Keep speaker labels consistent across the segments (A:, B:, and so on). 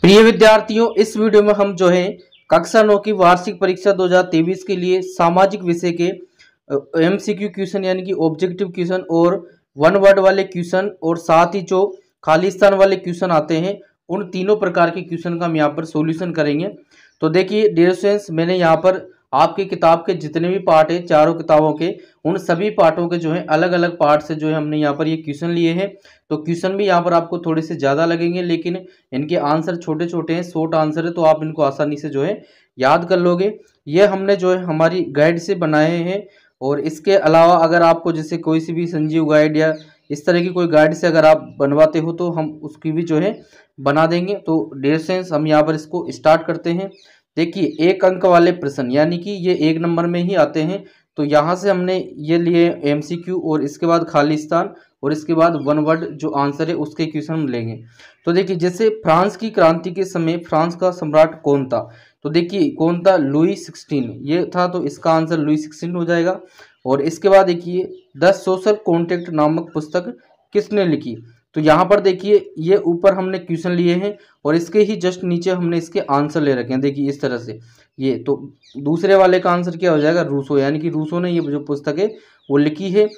A: प्रिय विद्यार्थियों इस वीडियो में हम जो है कक्षा नौ की वार्षिक परीक्षा 2023 के लिए सामाजिक विषय के एमसीक्यू क्वेश्चन यानी कि ऑब्जेक्टिव क्वेश्चन और वन वर्ड वाले क्वेश्चन और साथ ही जो खालिस्तान वाले क्वेश्चन आते हैं उन तीनों प्रकार के क्वेश्चन का हम यहाँ पर सोल्यूशन करेंगे तो देखिए डियर मैंने यहाँ पर आपकी किताब के जितने भी पार्ट हैं चारों किताबों के उन सभी पार्टों के जो है अलग अलग पार्ट से जो है हमने यहाँ पर ये क्वेश्चन लिए हैं तो क्वेश्चन भी यहाँ पर आपको थोड़े से ज़्यादा लगेंगे लेकिन इनके आंसर छोटे छोटे हैं शॉर्ट आंसर है तो आप इनको आसानी से जो है याद कर लोगे ये हमने जो है हमारी गाइड से बनाए हैं और इसके अलावा अगर आपको जैसे कोई सी भी संजीव गाइड या इस तरह की कोई गाइड से अगर आप बनवाते हो तो हम उसकी भी जो है बना देंगे तो डेढ़ सेंस हम यहाँ पर इसको स्टार्ट करते हैं देखिए एक अंक वाले प्रश्न यानी कि ये एक नंबर में ही आते हैं तो यहाँ से हमने ये लिए एम और इसके बाद खालिस्तान और इसके बाद वन वर्ड जो आंसर है उसके क्वेश्चन हम लेंगे तो देखिए जैसे फ्रांस की क्रांति के समय फ्रांस का सम्राट कौन था तो देखिए कौन था लुई सिक्सटीन ये था तो इसका आंसर लुई सिक्सटीन हो जाएगा और इसके बाद देखिए द सोशल कॉन्टेक्ट नामक पुस्तक किसने लिखी तो यहाँ पर देखिए ये ऊपर हमने क्वेश्चन लिए हैं और इसके ही जस्ट नीचे हमने इसके आंसर ले रखे हैं देखिए इस तरह से ये तो दूसरे वाले का आंसर क्या हो जाएगा रूसो यानी कि रूसो ने ये जो पुस्तक है वो लिखी है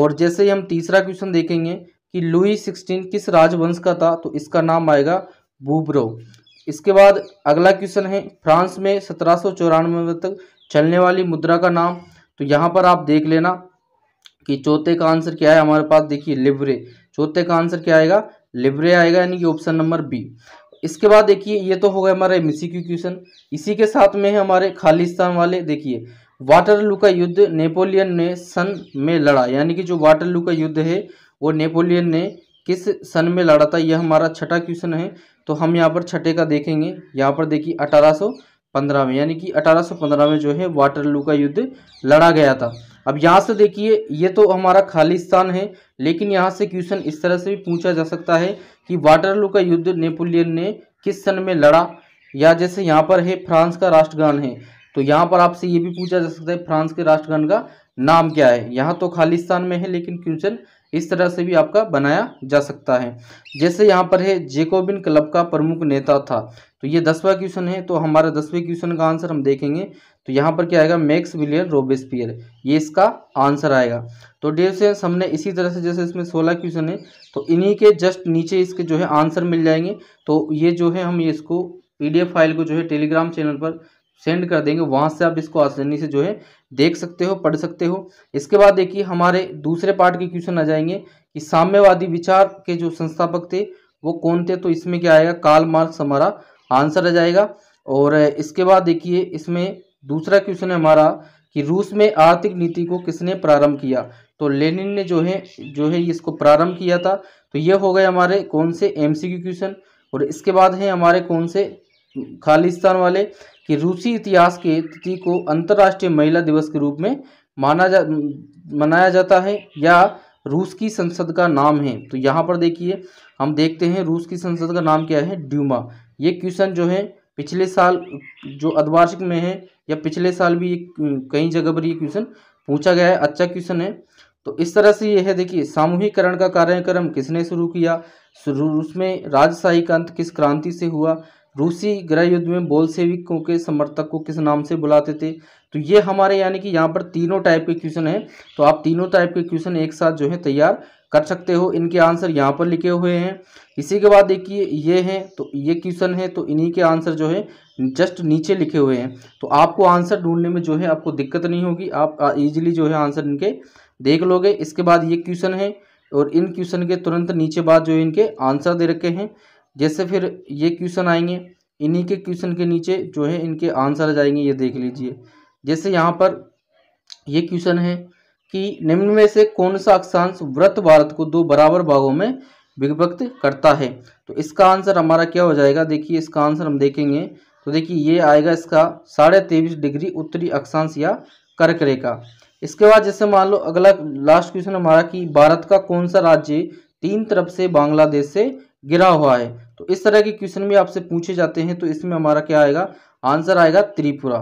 A: और जैसे ही हम तीसरा क्वेश्चन देखेंगे कि लुई सिक्सटीन किस राजवंश का था तो इसका नाम आएगा बूब्रो इसके बाद अगला क्वेश्चन है फ्रांस में सत्रह तक चलने वाली मुद्रा का नाम तो यहाँ पर आप देख लेना कि चौथे का आंसर क्या है हमारे पास देखिए लिब्रे चौथे का आंसर क्या आएगा लिब्रे आएगा यानी कि ऑप्शन नंबर बी इसके बाद देखिए ये तो हो गया हमारा एमसीक्यू क्वेश्चन इसी के साथ में है हमारे खालिस्तान वाले देखिए वाटरलू का युद्ध नेपोलियन ने सन में लड़ा यानी कि जो वाटरलू का युद्ध है वो नेपोलियन ने किस सन में लड़ा था यह हमारा छठा क्वेश्चन है तो हम यहाँ पर छठे का देखेंगे यहाँ पर देखिए पंद्रह में यानी कि पंद्रह में जो है वाटरलू का युद्ध लड़ा गया था अब यहाँ से देखिए ये तो हमारा खाली स्थान है लेकिन यहाँ से क्वेश्चन इस तरह से भी पूछा जा सकता है कि वाटरलू का युद्ध नेपोलियन ने किस सन में लड़ा या जैसे यहाँ पर है फ्रांस का राष्ट्रगान है तो यहाँ पर आपसे ये भी पूछा जा सकता है फ्रांस के राष्ट्रगान का नाम क्या है यहाँ तो खालिस्तान में है लेकिन क्वेश्चन इस तरह से भी आपका बनाया जा सकता है जैसे यहाँ पर है जेकोबिन क्लब का प्रमुख नेता था तो ये दसवा क्वेश्चन है तो हमारा दसवें क्वेश्चन का आंसर हम देखेंगे तो यहाँ पर क्या आएगा मैक्स विलियर रोबेस्पियर ये इसका आंसर आएगा तो डेयर स्टूडेंट्स हमने इसी तरह से जैसे इसमें सोलह क्वेश्चन है तो इन्हीं के जस्ट नीचे इसके जो है आंसर मिल जाएंगे तो ये जो है हम ये इसको पीडीएफ फाइल को जो है टेलीग्राम चैनल पर सेंड कर देंगे वहाँ से आप इसको आसानी से जो है देख सकते हो पढ़ सकते हो इसके बाद देखिए हमारे दूसरे पार्ट के क्वेश्चन आ जाएंगे कि साम्यवादी विचार के जो संस्थापक थे वो कौन थे तो इसमें क्या आएगा काल मार्क्स हमारा आंसर आ जाएगा और इसके बाद देखिए इसमें दूसरा क्वेश्चन है हमारा कि रूस में आर्थिक नीति को किसने प्रारंभ किया तो लेनिन ने जो है जो है इसको प्रारंभ किया था तो ये हो गए हमारे कौन से एमसीक्यू क्वेश्चन और इसके बाद है हमारे कौन से खालिस्तान वाले कि रूसी इतिहास के तिथि को अंतर्राष्ट्रीय महिला दिवस के रूप में माना जा मनाया जाता है या रूस की संसद का नाम है तो यहाँ पर देखिए हम देखते हैं रूस की संसद का नाम क्या है ड्यूमा ये क्वेश्चन जो है पिछले साल जो अर्धवार्षिक में है या पिछले साल भी कई जगह पर ये क्वेश्चन पूछा गया है अच्छा क्वेश्चन है तो इस तरह से ये है देखिए सामूहिकरण का कार्यक्रम किसने शुरू किया रूस में राजशाही का अंत किस क्रांति से हुआ रूसी गृह युद्ध में बोलसेविकों के समर्थक को किस नाम से बुलाते थे तो ये हमारे यानी कि यहाँ पर तीनों टाइप के क्वेश्चन हैं तो आप तीनों टाइप के क्वेश्चन एक साथ जो है तैयार कर सकते हो इनके आंसर यहाँ पर लिखे हुए हैं इसी के बाद देखिए ये हैं तो ये क्वेश्चन है तो इन्हीं के आंसर जो है जस्ट नीचे लिखे हुए हैं तो आपको आंसर ढूंढने में जो है आपको दिक्कत नहीं होगी आप इजीली जो है आंसर इनके देख लोगे इसके बाद ये क्वेश्चन है और इन क्वेश्चन के तुरंत नीचे बाद जो है इनके आंसर दे रखे हैं जैसे फिर ये क्वेश्चन आएंगे इन्हीं के क्वेश्चन के नीचे जो है इनके आंसर आ जाएंगे ये देख लीजिए जैसे यहाँ पर ये क्वेश्चन है कि निम्न में से कौन सा अक्षांश व्रत भारत को दो बराबर भागों में विभक्त करता है तो इसका आंसर हमारा क्या हो जाएगा देखिए इसका आंसर हम देखेंगे तो देखिए ये आएगा इसका साढ़े तेईस डिग्री उत्तरी अक्षांश या कर्क रेखा इसके बाद जैसे मान लो अगला लास्ट क्वेश्चन हमारा कि भारत का कौन सा राज्य तीन तरफ से बांग्लादेश से गिरा हुआ है तो इस तरह के क्वेश्चन भी आपसे पूछे जाते हैं तो इसमें हमारा क्या आएगा आंसर आएगा त्रिपुरा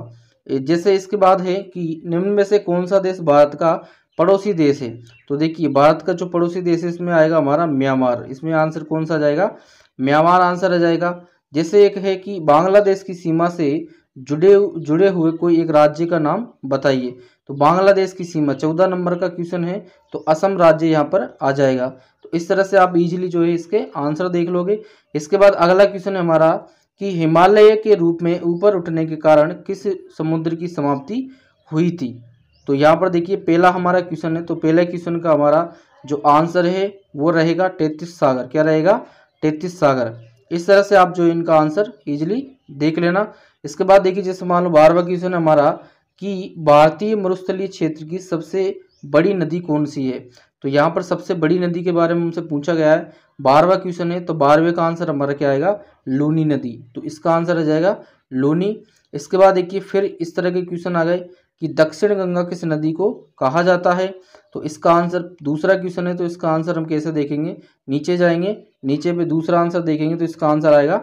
A: जैसे इसके बाद है कि निम्न में से कौन सा देश भारत का पड़ोसी देश है तो देखिए भारत का जो पड़ोसी देश है इसमें आएगा हमारा म्यांमार इसमें आंसर कौन सा जाएगा म्यांमार आंसर आ जाएगा जैसे एक है कि बांग्लादेश की सीमा से जुड़े जुड़े हुए कोई एक राज्य का नाम बताइए तो बांग्लादेश की सीमा चौदह नंबर का क्वेश्चन है तो असम राज्य यहाँ पर आ जाएगा तो इस तरह से आप इजीली जो है इसके आंसर देख लोगे इसके बाद अगला क्वेश्चन है हमारा कि हिमालय के रूप में ऊपर उठने के कारण किस समुद्र की समाप्ति हुई थी तो यहाँ पर देखिए पहला हमारा क्वेश्चन है तो पहले क्वेश्चन का हमारा जो आंसर है वो रहेगा तैतीस सागर क्या रहेगा तैतीस सागर इस तरह से आप जो इनका आंसर इजीली देख लेना इसके बाद देखिए जैसे मान लो बारहवा क्वेश्चन हमारा कि भारतीय मरुस्थलीय क्षेत्र की सबसे बड़ी नदी कौन सी है तो यहाँ पर सबसे बड़ी नदी के बारे में हमसे पूछा गया है बारहवा क्वेश्चन है तो बारहवें का आंसर हमारा क्या आएगा लोनी नदी तो इसका आंसर आ जाएगा लोनी इसके बाद देखिए फिर इस तरह के क्वेश्चन आ गए कि दक्षिण गंगा किस नदी को कहा जाता है तो इसका आंसर दूसरा क्वेश्चन है तो इसका आंसर हम कैसे देखेंगे नीचे जाएंगे नीचे पे दूसरा आंसर देखेंगे तो इसका आंसर आएगा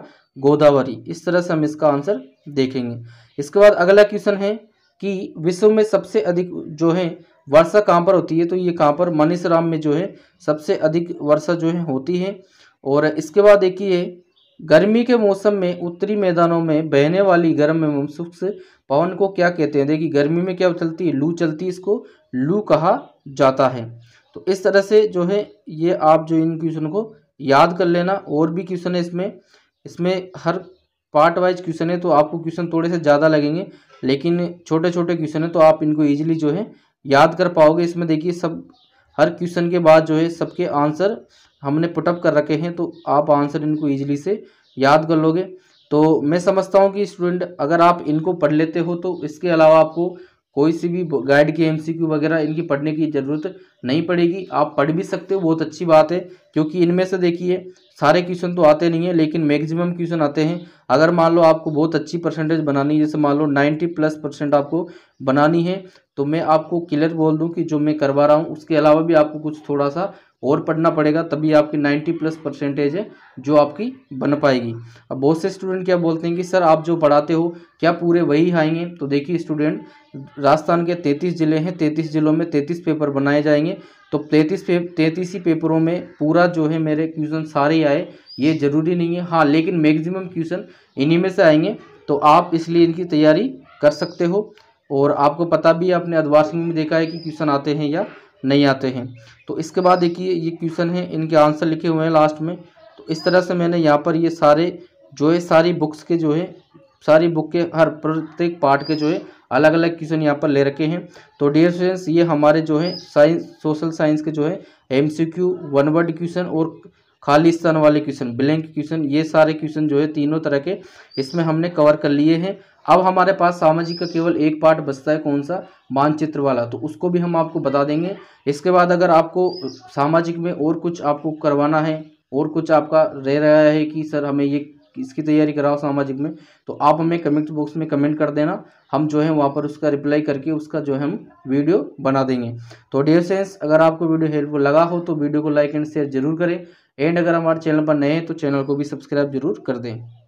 A: गोदावरी इस तरह से हम इसका आंसर देखेंगे इसके बाद अगला क्वेश्चन है कि विश्व में सबसे अधिक जो है वर्षा कहाँ पर होती है तो ये कहाँ पर मनीषराम में जो है सबसे अधिक वर्षा जो है होती है और इसके बाद देखिए गर्मी के मौसम में उत्तरी मैदानों में बहने वाली गर्म एवं शुष्क पवन को क्या कहते हैं देखिए गर्मी में क्या चलती है लू चलती है इसको लू कहा जाता है तो इस तरह से जो है ये आप जो इन क्वेश्चन को याद कर लेना और भी क्वेश्चन है इसमें इसमें हर पार्ट वाइज क्वेश्चन है तो आपको क्वेश्चन थोड़े से ज़्यादा लगेंगे लेकिन छोटे छोटे क्वेश्चन है तो आप इनको ईजिली जो है याद कर पाओगे इसमें देखिए सब हर क्वेश्चन के बाद जो है सबके आंसर हमने पुटअप कर रखे हैं तो आप आंसर इनको ईजिली से याद कर लोगे तो मैं समझता हूँ कि स्टूडेंट अगर आप इनको पढ़ लेते हो तो इसके अलावा आपको कोई सी भी गाइड के एमसीक्यू वगैरह इनकी पढ़ने की ज़रूरत नहीं पड़ेगी आप पढ़ भी सकते हो बहुत अच्छी बात है क्योंकि इनमें से देखिए सारे क्वेश्चन तो आते नहीं हैं लेकिन मैक्सिमम क्वेश्चन आते हैं अगर मान लो आपको बहुत अच्छी परसेंटेज बनानी है जैसे मान लो नाइन्टी प्लस परसेंट आपको बनानी है तो मैं आपको क्लियर बोल दूं कि जो मैं करवा रहा हूँ उसके अलावा भी आपको कुछ थोड़ा सा और पढ़ना पड़ेगा तभी आपकी 90 प्लस परसेंटेज है जो आपकी बन पाएगी अब बहुत से स्टूडेंट क्या बोलते हैं कि सर आप जो पढ़ाते हो क्या पूरे वही आएंगे तो देखिए स्टूडेंट राजस्थान के 33 ज़िले हैं 33 ज़िलों में 33 पेपर बनाए जाएंगे तो तैंतीस पे तैंतीस ही पेपरों में पूरा जो है मेरे क्वेश्चन सारे आए ये ज़रूरी नहीं है हाँ लेकिन मैक्सिमम क्वेश्चन इन्हीं में से आएंगे तो आप इसलिए इनकी तैयारी कर सकते हो और आपको पता भी है आपने अदवासिंग में देखा है कि क्वेश्चन आते हैं या नहीं आते हैं तो इसके बाद देखिए ये क्वेश्चन है इनके आंसर लिखे हुए हैं लास्ट में तो इस तरह से मैंने यहाँ पर ये सारे जो है सारी बुक्स के जो है सारी बुक के हर प्रत्येक पार्ट के जो है अलग अलग क्वेश्चन यहाँ पर ले रखे हैं तो डियर स्टूडेंट्स ये हमारे जो है साइंस सोशल साइंस के जो है M C Q one word question और खाली स्थान वाले क्वेश्चन ब्लैंक क्वेश्चन ये सारे क्वेश्चन जो है तीनों तरह के इसमें हमने कवर कर लिए हैं अब हमारे पास सामाजिक का केवल एक पार्ट बचता है कौन सा मानचित्र वाला तो उसको भी हम आपको बता देंगे इसके बाद अगर आपको सामाजिक में और कुछ आपको करवाना है और कुछ आपका रह रहा है कि सर हमें ये इसकी तैयारी कराओ सामाजिक में तो आप हमें कमेंट बॉक्स में कमेंट कर देना हम जो है वहाँ पर उसका रिप्लाई करके उसका जो है हम वीडियो बना देंगे तो डियर सेंस अगर आपको वीडियो हेल्पफुल लगा हो तो वीडियो को लाइक एंड शेयर जरूर करें एंड अगर हमारे चैनल पर नए हैं तो चैनल को भी सब्सक्राइब जरूर कर दें